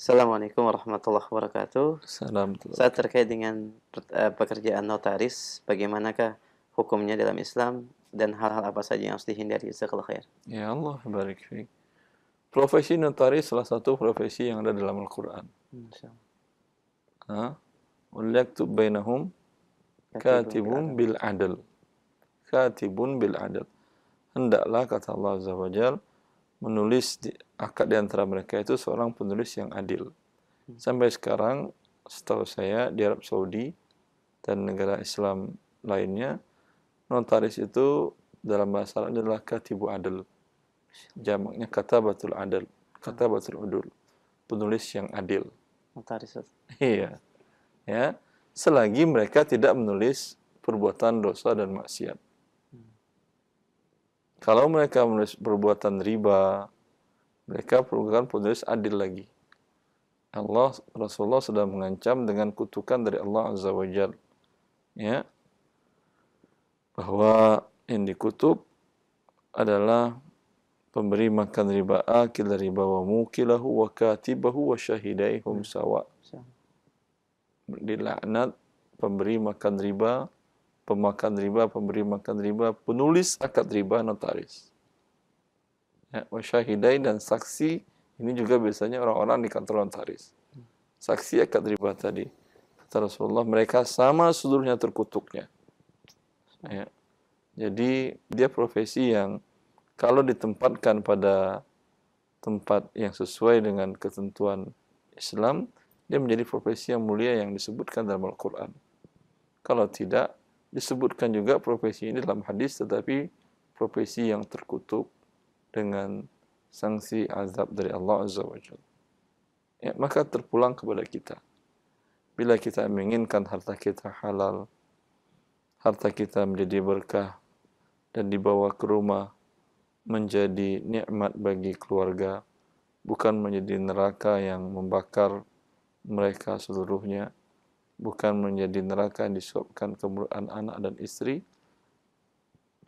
Assalamualaikum warahmatullahi wabarakatuh. Salam. Saat terkait dengan eh, pekerjaan notaris, bagaimanakah hukumnya dalam Islam dan hal-hal apa saja yang harus dihindari? Jazakallah khair. Ya Allah, barik fiik. Profesi notaris salah satu profesi yang ada dalam Al-Qur'an. Masyaallah. bainahum katibun bil adl. Katibun bil adl. Hendaklah kata Allah Azza wa Jalla menulis di, akad di antara mereka itu seorang penulis yang adil. Hmm. Sampai sekarang setahu saya di Arab Saudi dan negara Islam lainnya notaris itu dalam bahasa Arab adalah katibu adil. Jamaknya kata batul adil, kata batul udul. Penulis yang adil. Notaris. Iya. Ya. Selagi mereka tidak menulis perbuatan dosa dan maksiat. Kalau mereka menulis perbuatan riba, mereka perlukan penulis adil lagi. Allah Rasulullah sudah mengancam dengan kutukan dari Allah Azza wa Jal. Ya. Bahwa yang dikutuk adalah pemberi makan riba akil riba wa mukilahu wa katibahu wa syahidaihum hmm. sawa. Dilaknat pemberi makan riba pemakan riba, pemberi makan riba, penulis akad riba, notaris. Ya, wasyahidai dan saksi ini juga biasanya orang-orang di kantor notaris. Saksi akad riba tadi. Kata Rasulullah, mereka sama seluruhnya terkutuknya. Ya. Jadi dia profesi yang kalau ditempatkan pada tempat yang sesuai dengan ketentuan Islam, dia menjadi profesi yang mulia yang disebutkan dalam Al-Quran. Kalau tidak, disebutkan juga profesi ini dalam hadis tetapi profesi yang terkutuk dengan sanksi azab dari Allah Azza wa Jal. Ya, maka terpulang kepada kita. Bila kita menginginkan harta kita halal, harta kita menjadi berkah dan dibawa ke rumah menjadi nikmat bagi keluarga, bukan menjadi neraka yang membakar mereka seluruhnya. bukan menjadi neraka yang disebabkan kemurahan anak dan istri.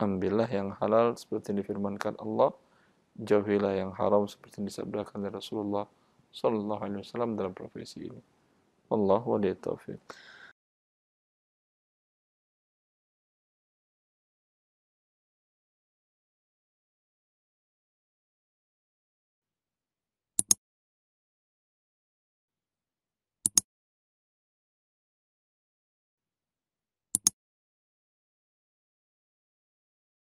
Ambillah yang halal seperti yang difirmankan Allah. Jauhilah yang haram seperti yang disabdakan dari Rasulullah sallallahu alaihi wasallam dalam profesi ini. Allah wali taufik.